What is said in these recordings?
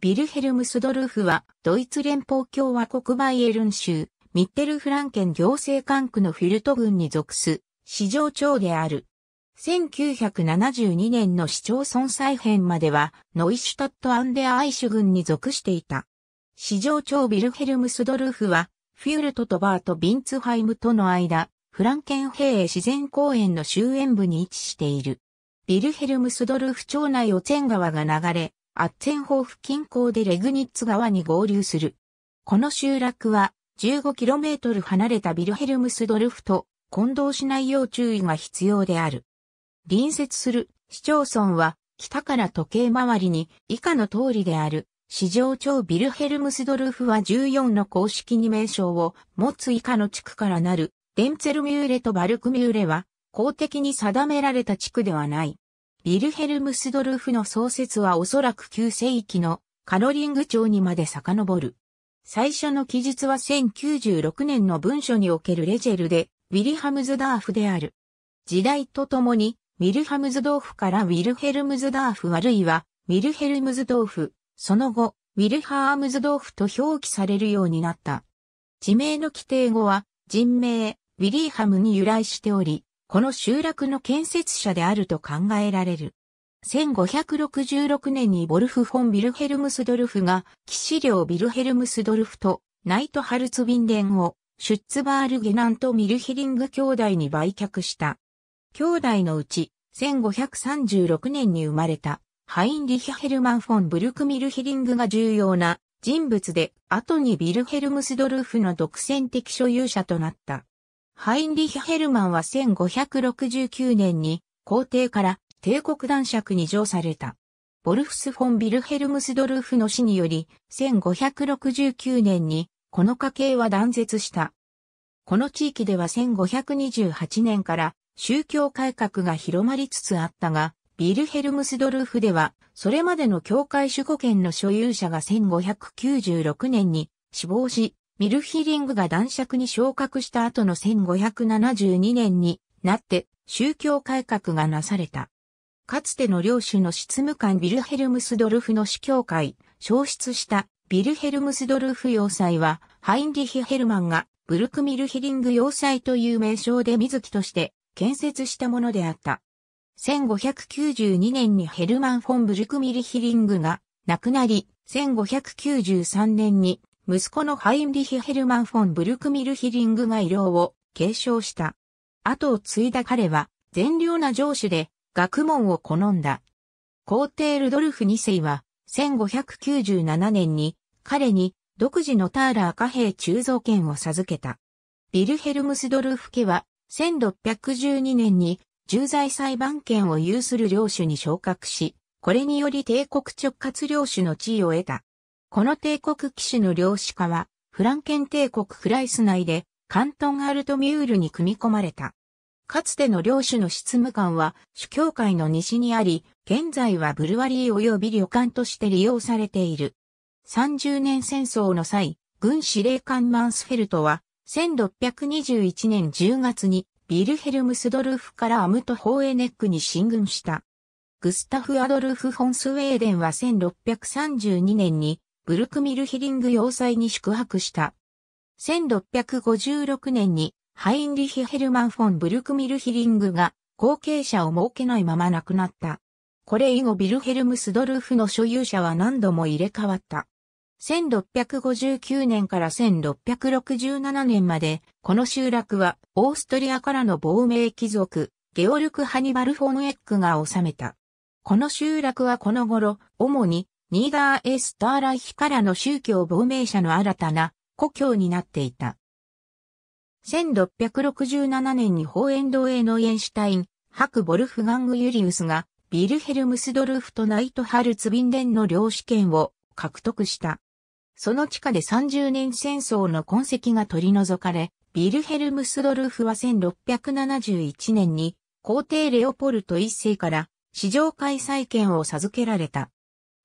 ビルヘルムスドルフは、ドイツ連邦共和国バイエルン州、ミッテルフランケン行政管区のフィルト郡に属す、市場長である。1972年の市町村再編までは、ノイシュタットアンデアアイシュ郡に属していた。市場長ビルヘルムスドルフは、フュルトとバート・ビンツハイムとの間、フランケンヘー自然公園の終焉部に位置している。ビルヘルムスドルフ町内を千川が流れ、アッツェンホーフ近郊でレグニッツ川に合流する。この集落は 15km 離れたビルヘルムスドルフと混同しないよう注意が必要である。隣接する市町村は北から時計回りに以下の通りである。市場町ビルヘルムスドルフは14の公式に名称を持つ以下の地区からなる、デンツェルミューレとバルクミューレは公的に定められた地区ではない。ビルヘルムスドルフの創設はおそらく旧世紀のカロリング町にまで遡る。最初の記述は1096年の文書におけるレジェルで、ウィルハムズダーフである。時代とともに、ウィルハムズドーフからウィルヘルムズダーフあるいは、ウィルヘルムズドーフ、その後、ウィルハームズドーフと表記されるようになった。地名の規定語は、人名、ウィリーハムに由来しており、この集落の建設者であると考えられる。1566年にボルフ・フォン・ビルヘルムスドルフが、騎士領ビルヘルムスドルフとナイト・ハルツビンデンを、シュッツバール・ゲナント・ミルヒリング兄弟に売却した。兄弟のうち、1536年に生まれた、ハインリヒ・ヘルマン・フォン・ブルク・ミルヒリングが重要な人物で、後にビルヘルムスドルフの独占的所有者となった。ハインリヒ・ヘルマンは1569年に皇帝から帝国男爵に上された。ボルフス・フォン・ビルヘルムスドルフの死により、1569年にこの家系は断絶した。この地域では1528年から宗教改革が広まりつつあったが、ビルヘルムスドルフでは、それまでの教会守護権の所有者が1596年に死亡し、ミルヒリングが男爵に昇格した後の1572年になって宗教改革がなされた。かつての領主の執務官ビルヘルムスドルフの司教会、消失したビルヘルムスドルフ要塞は、ハインリヒ・ヘルマンがブルクミルヒリング要塞という名称で水木として建設したものであった。1592年にヘルマン・フォン・ブルクミルヒリングが亡くなり、1593年に息子のハインリヒ・ヘルマン・フォン・ブルクミルヒリングが医療を継承した。後を継いだ彼は善良な上司で学問を好んだ。皇帝ルドルフ2世は1597年に彼に独自のターラー貨幣鋳造権を授けた。ビルヘルムスドルフ家は1612年に重罪裁判権を有する領主に昇格し、これにより帝国直轄領主の地位を得た。この帝国騎士の領主化は、フランケン帝国フライス内で、カントンアルトミュールに組み込まれた。かつての領主の執務官は、主教会の西にあり、現在はブルワリー及び旅館として利用されている。30年戦争の際、軍司令官マンスフェルトは、1621年10月に、ビルヘルムスドルフからアムト・ホーエネックに進軍した。グスタフ・アドルフ・フォンスウェーデンは1632年にブルクミルヒリング要塞に宿泊した。1656年にハインリヒ・ヘルマン・フォン・ブルクミルヒリングが後継者を設けないまま亡くなった。これ以後ビルヘルムスドルフの所有者は何度も入れ替わった。1659年から1667年まで、この集落はオーストリアからの亡命貴族、ゲオルク・ハニバル・フォンエックが治めた。この集落はこの頃、主にニーダー・エスターライヒからの宗教亡命者の新たな故郷になっていた。1667年にホーエンドエーノイエンシュタイン、ハク・ボルフガング・ユリウスが、ビルヘルムスドルフとナイトハルツビンデンの領主権を獲得した。その地下で30年戦争の痕跡が取り除かれ、ビルヘルムスドルフは1671年に皇帝レオポルト一世から市場開催権を授けられた。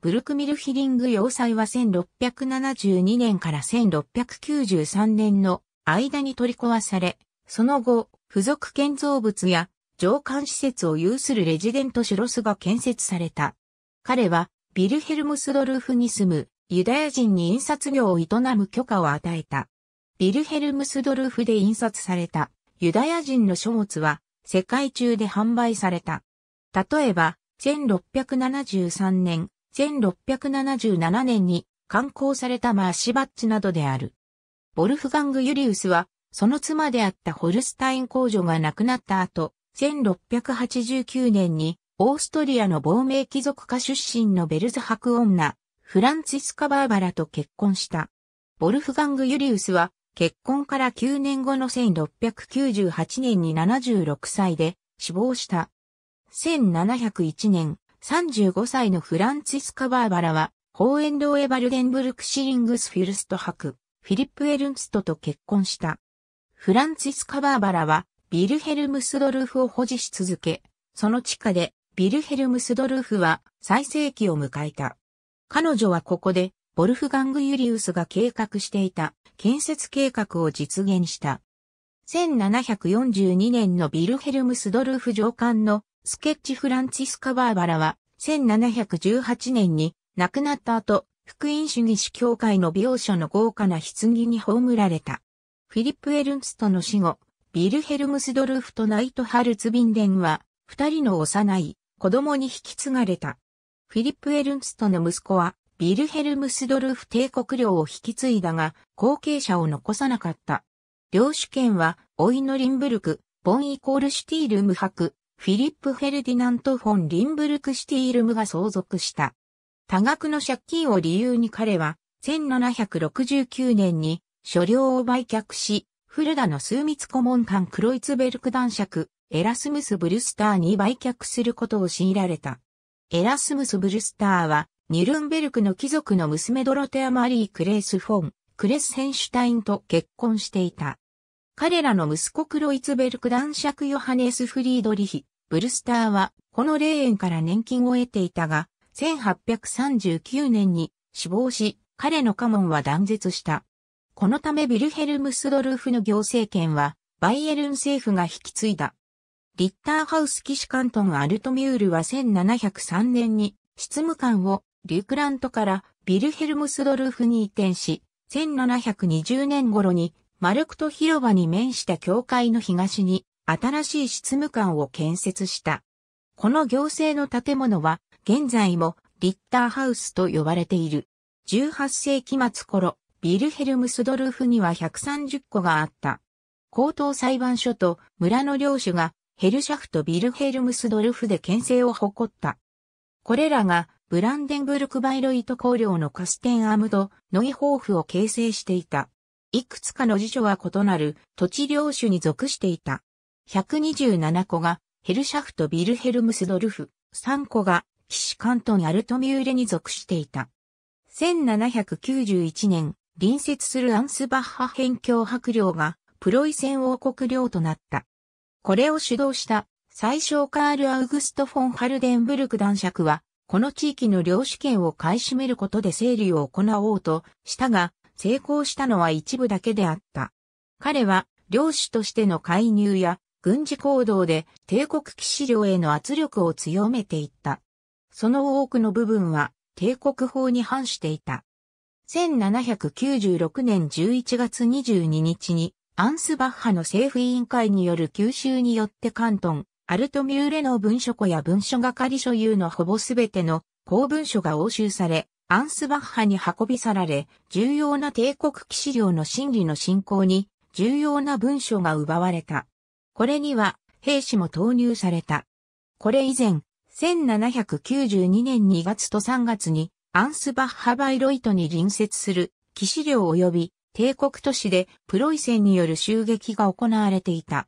ブルクミルヒリング要塞は1672年から1693年の間に取り壊され、その後、付属建造物や上官施設を有するレジデントシュロスが建設された。彼は、ビルヘルムスドルフに住むユダヤ人に印刷業を営む許可を与えた。ビルヘルムスドルフで印刷されたユダヤ人の書物は世界中で販売された。例えば、1673年、1677年に刊行されたマーシバッチなどである。ボルフガング・ユリウスは、その妻であったホルスタイン公女が亡くなった後、1689年にオーストリアの亡命貴族家出身のベルズ伯女、フランツィスカ・バーバラと結婚した。ボルフガング・ユリウスは、結婚から9年後の1698年に76歳で死亡した。1701年、35歳のフランツィスカ・バーバラは、ホーエンドーエ・バルデンブルク・シリングス・フィルスト博、フィリップ・エルンストと結婚した。フランツィスカ・バーバラは、ビルヘルムスドルフを保持し続け、その地下で、ビルヘルムスドルフは最盛期を迎えた。彼女はここで、ボルフガング・ユリウスが計画していた建設計画を実現した。1742年のビルヘルムスドルフ上官のスケッチフランチスカ・バーバラは、1718年に亡くなった後、福音主義主教会の美容所の豪華な棺に葬られた。フィリップ・エルンストの死後、ビルヘルムスドルフとナイト・ハルツ・ビンデンは、二人の幼い子供に引き継がれた。フィリップ・エルンストの息子は、ビルヘルムスドルフ帝国領を引き継いだが、後継者を残さなかった。領主権は、オイノリンブルク、ボンイコールシュティールム博、フィリップ・フェルディナント・フォン・リンブルク・シティ・ルムが相続した。多額の借金を理由に彼は、1769年に、所領を売却し、古田の数密顧問官クロイツベルク男爵、エラスムス・ブルスターに売却することを強いられた。エラスムス・ブルスターは、ニュルンベルクの貴族の娘ドロテア・マリー・クレース・フォン、クレス・ヘンシュタインと結婚していた。彼らの息子クロイツベルク男爵ヨハネス・フリードリヒ、ブルスターは、この霊園から年金を得ていたが、1839年に死亡し、彼の家紋は断絶した。このためビルヘルムスドルフの行政権は、バイエルン政府が引き継いだ。リッターハウス騎士関東アルトミュールは1703年に執務官をリュクラントからビルヘルムスドルフに移転し、1720年頃にマルクト広場に面した教会の東に新しい執務官を建設した。この行政の建物は現在もリッターハウスと呼ばれている。18世紀末頃、ビルヘルムスドルフには130個があった。高等裁判所と村の領主がヘルシャフとビルヘルムスドルフで建成を誇った。これらがブランデンブルクバイロイト公領のカステンアムド、ノイホーフを形成していた。いくつかの辞書は異なる土地領主に属していた。127個がヘルシャフト・ビルヘルムスドルフ、3個が騎士関東アルトミューレに属していた。1791年、隣接するアンスバッハ辺境伯領がプロイセン王国領となった。これを主導した最小カール・アウグスト・フォン・ハルデンブルク男爵は、この地域の領主権を買い占めることで整理を行おうとしたが、成功したのは一部だけであった。彼は、領主としての介入や軍事行動で帝国騎士領への圧力を強めていった。その多くの部分は帝国法に反していた。1796年11月22日にアンスバッハの政府委員会による吸収によって関東、アルトミューレの文書庫や文書係所有のほぼすべての公文書が押収され、アンスバッハに運び去られ、重要な帝国騎士領の真理の進行に重要な文書が奪われた。これには兵士も投入された。これ以前、1792年2月と3月にアンスバッハバイロイトに隣接する騎士領及び帝国都市でプロイセンによる襲撃が行われていた。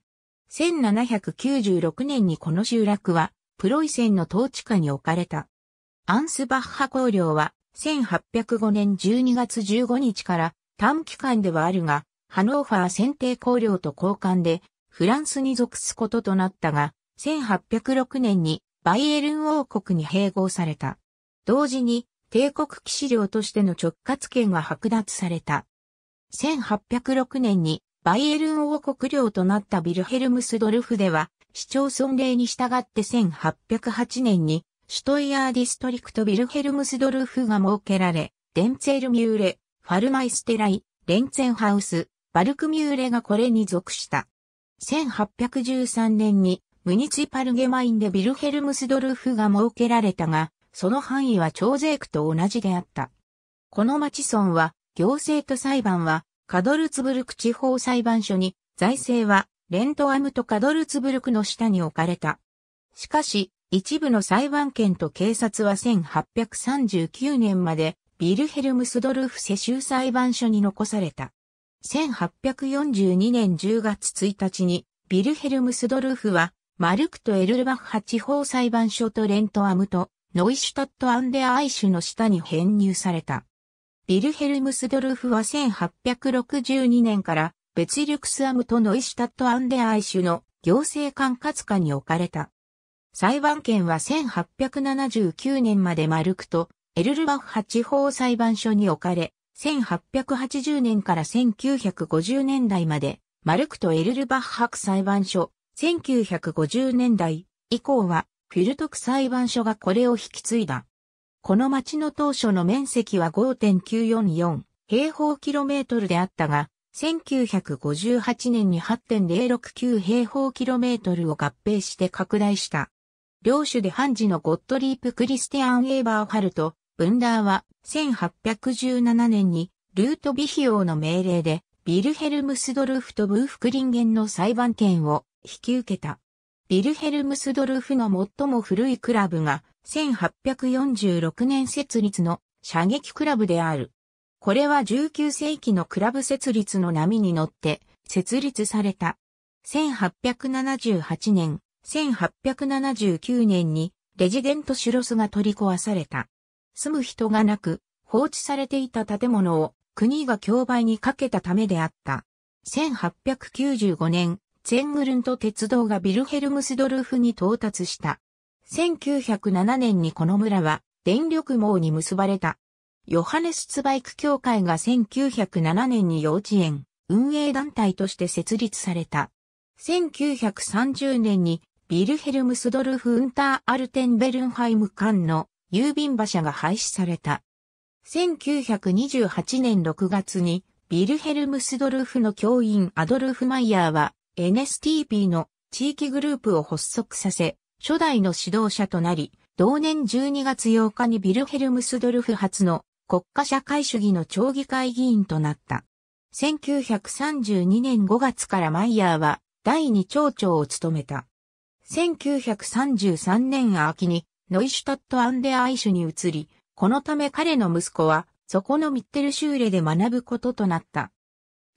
1796年にこの集落はプロイセンの統治下に置かれた。アンスバッハ公領は1805年12月15日から短期間ではあるが、ハノーファー選定公領と交換でフランスに属すこととなったが、1806年にバイエルン王国に併合された。同時に帝国騎士領としての直轄権が剥奪された。1806年にバイエルン王国領となったビルヘルムスドルフでは、市町村令に従って1808年に、シュトイヤーディストリクトビルヘルムスドルフが設けられ、デンツェルミューレ、ファルマイステライ、レンツェンハウス、バルクミューレがこれに属した。1813年にムニチパルゲマインでビルヘルムスドルフが設けられたが、その範囲は超税区と同じであった。この町村は、行政と裁判は、カドルツブルク地方裁判所に、財政は、レントアムとカドルツブルクの下に置かれた。しかし、一部の裁判権と警察は1839年まで、ビルヘルムスドルフ世襲裁判所に残された。1842年10月1日に、ビルヘルムスドルフは、マルクとエルルバッハ地方裁判所とレントアムと、ノイシュタットアンデアアイシュの下に編入された。ビルヘルムスドルフは1862年からベツリュクスアムとノイシュタットアンデアアイシュの行政管轄下に置かれた。裁判権は1879年までマルクとエルルバッハ地方裁判所に置かれ、1880年から1950年代まで、マルクとエルルバッハク裁判所、1950年代以降は、フィルトク裁判所がこれを引き継いだ。この町の当初の面積は5.944平方キロメートルであったが、1958年に8.069平方キロメートルを合併して拡大した。両主で判事のゴットリープ・クリスティアン・エーバーハルト、ブンダーは1817年にルートビヒオーの命令でビルヘルムスドルフとブーフクリンゲンの裁判権を引き受けた。ビルヘルムスドルフの最も古いクラブが1846年設立の射撃クラブである。これは19世紀のクラブ設立の波に乗って設立された。1878年、1879年にレジデントシュロスが取り壊された。住む人がなく、放置されていた建物を国が競売にかけたためであった。1895年、ツェングルント鉄道がビルヘルムスドルフに到達した。1907年にこの村は電力網に結ばれた。ヨハネスツバイク協会が1907年に幼稚園、運営団体として設立された。1930年にビルヘルムスドルフ・ウンター・アルテンベルンハイム間の郵便馬車が廃止された。1928年6月に、ビルヘルムスドルフの教員アドルフ・マイヤーは、NSTP の地域グループを発足させ、初代の指導者となり、同年12月8日にビルヘルムスドルフ初の国家社会主義の町議会議員となった。1932年5月からマイヤーは第二町長を務めた。1933年秋にノイシュタット・アンデアアイシュに移り、このため彼の息子は、そこのミッテルシューレで学ぶこととなった。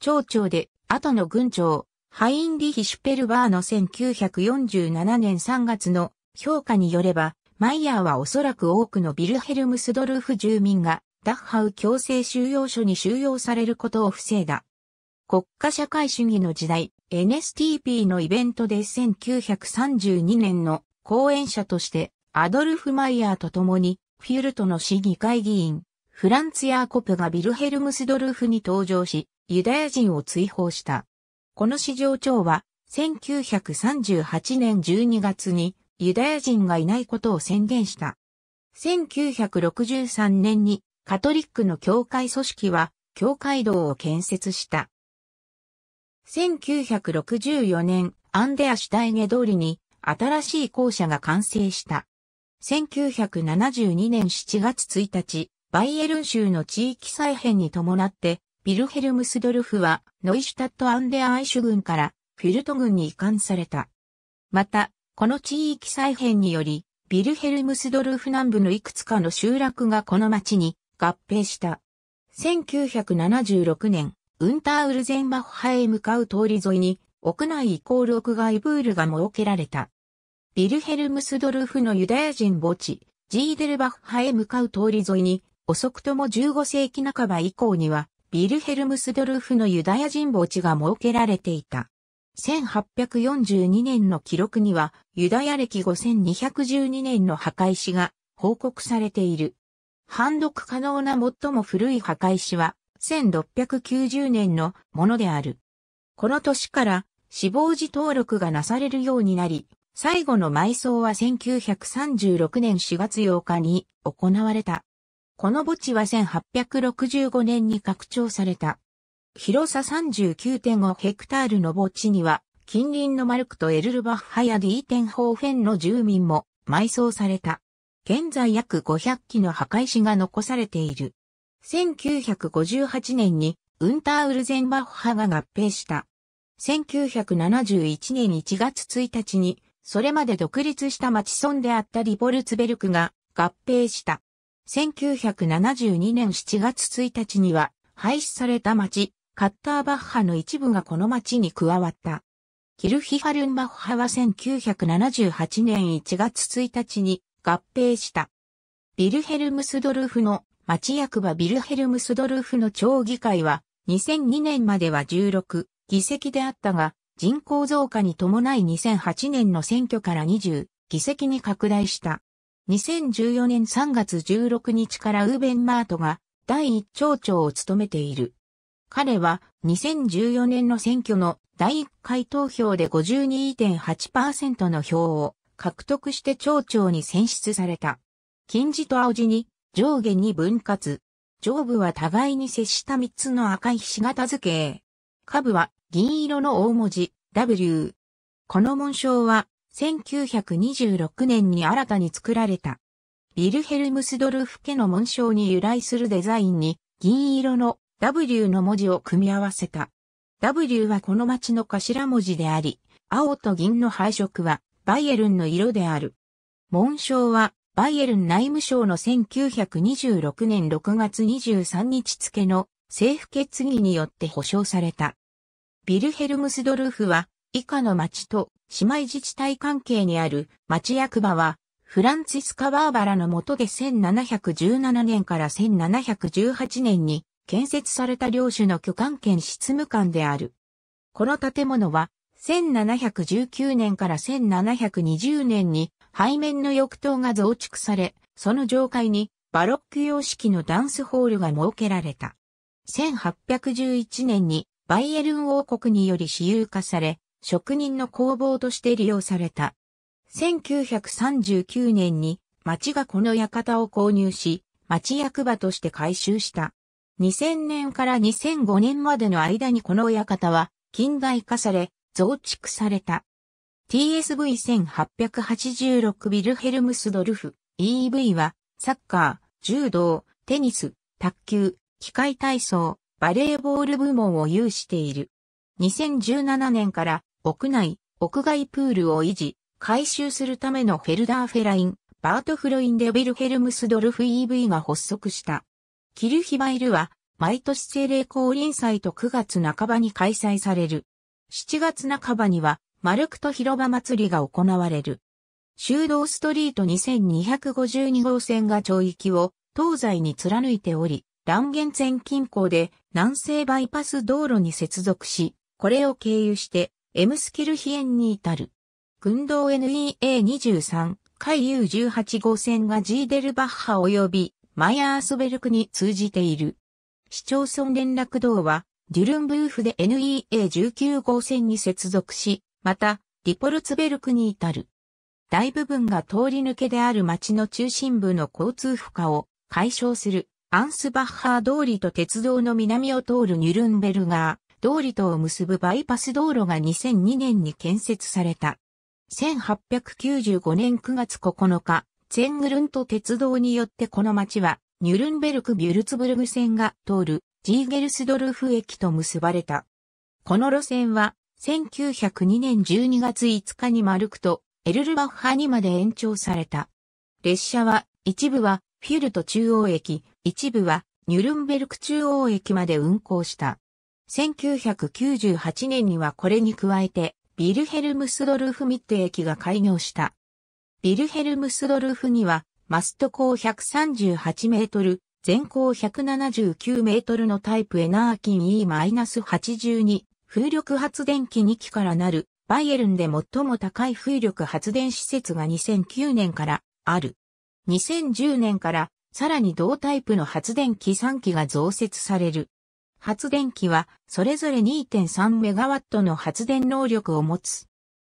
町長で、後の軍長、ハインリヒ・シュペルバーの1947年3月の評価によれば、マイヤーはおそらく多くのビルヘルムスドルフ住民が、ダッハウ強制収容所に収容されることを防いだ。国家社会主義の時代、NSTP のイベントで1932年の講演者としてアドルフ・マイヤーと共に、フィルトの市議会議員、フランツ・ヤーコプがビルヘルムスドルフに登場し、ユダヤ人を追放した。この市場長は、1938年12月にユダヤ人がいないことを宣言した。1963年にカトリックの教会組織は教会堂を建設した。1964年アンデアシュタイゲ通りに新しい校舎が完成した。1972年7月1日、バイエルン州の地域再編に伴って、ビルヘルムスドルフはノイシュタット・アンデアイシュ軍からフィルト軍に移管された。また、この地域再編により、ビルヘルムスドルフ南部のいくつかの集落がこの町に合併した。1976年、ウンターウルゼンバッハへ向かう通り沿いに、屋内イコール屋外プールが設けられた。ヴィルヘルムスドルフのユダヤ人墓地、ジーデルバッハへ向かう通り沿いに、遅くとも15世紀半ば以降には、ヴィルヘルムスドルフのユダヤ人墓地が設けられていた。1842年の記録には、ユダヤ歴5212年の墓石が報告されている。判読可能な最も古い墓石は、1690年のものである。この年から死亡時登録がなされるようになり、最後の埋葬は1936年4月8日に行われた。この墓地は1865年に拡張された。広さ39.5ヘクタールの墓地には、近隣のマルクとエルルバッハやディーテンホーフェンの住民も埋葬された。現在約500基の墓石が残されている。1958年にウンターウルゼンバッハが合併した。1971年1月1日にそれまで独立した町村であったリボルツベルクが合併した。1972年7月1日には廃止された町、カッターバッハの一部がこの町に加わった。キルヒハルンバッハは1978年1月1日に合併した。ビルヘルムスドルフの町役場ビルヘルムスドルフの町議会は2002年までは16議席であったが、人口増加に伴い2008年の選挙から20議席に拡大した。2014年3月16日からウーベンマートが第一町長を務めている。彼は2014年の選挙の第1回投票で52.8%の票を獲得して町長に選出された。金字と青字に上下に分割。上部は互いに接した3つの赤いひし形図形。下部は銀色の大文字 W。この紋章は1926年に新たに作られた。ビルヘルムスドルフ家の紋章に由来するデザインに銀色の W の文字を組み合わせた。W はこの町の頭文字であり、青と銀の配色はバイエルンの色である。紋章はバイエルン内務省の1926年6月23日付の政府決議によって保障された。ビルヘルムスドルフは、以下の町と姉妹自治体関係にある町役場は、フランツィスカ・バーバラの下で1717年から1718年に建設された領主の巨官権執務官である。この建物は、1719年から1720年に背面の浴棟が増築され、その上階にバロック様式のダンスホールが設けられた。1811年にバイエルン王国により私有化され、職人の工房として利用された。1939年に町がこの館を購入し、町役場として改修した。2000年から2005年までの間にこの館は近代化され、増築された。TSV1886 ビルヘルムスドルフ EV はサッカー、柔道、テニス、卓球、機械体操、バレーボール部門を有している。2017年から屋内、屋外プールを維持、回収するためのフェルダーフェライン、バートフロインデ・ウィルヘルムスドルフ EV が発足した。キルヒバイルは毎年精霊降臨祭と9月半ばに開催される。7月半ばにはマルクト広場祭りが行われる。修道ストリート2252号線が町域を東西に貫いており、断言前近郊で南西バイパス道路に接続し、これを経由して、エムスキルヒエンに至る。軍道 NEA23、海遊18号線がジーデルバッハ及びマイアースベルクに通じている。市町村連絡道は、デュルンブーフで NEA19 号線に接続し、また、リポルツベルクに至る。大部分が通り抜けである町の中心部の交通負荷を解消するアンスバッハー通りと鉄道の南を通るニュルンベルガー通りとを結ぶバイパス道路が2002年に建設された。1895年9月9日、ツェングルント鉄道によってこの町は、ニュルンベルク・ビュルツブルグ線が通るジーゲルスドルフ駅と結ばれた。この路線は、1902年12月5日に丸くとエルルバッハにまで延長された。列車は、一部はフィュルト中央駅、一部はニュルンベルク中央駅まで運行した。1998年にはこれに加えて、ビルヘルムスドルフミッテ駅が開業した。ビルヘルムスドルフには、マスト高138メートル、全高179メートルのタイプエナーキン E-82 風力発電機2機からなるバイエルンで最も高い風力発電施設が2009年からある。2010年からさらに同タイプの発電機3機が増設される。発電機は、それぞれ2 3メガワットの発電能力を持つ。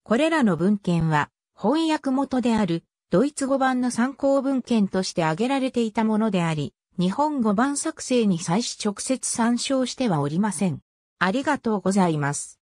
これらの文献は、翻訳元である、ドイツ語版の参考文献として挙げられていたものであり、日本語版作成に際し直接参照してはおりません。ありがとうございます。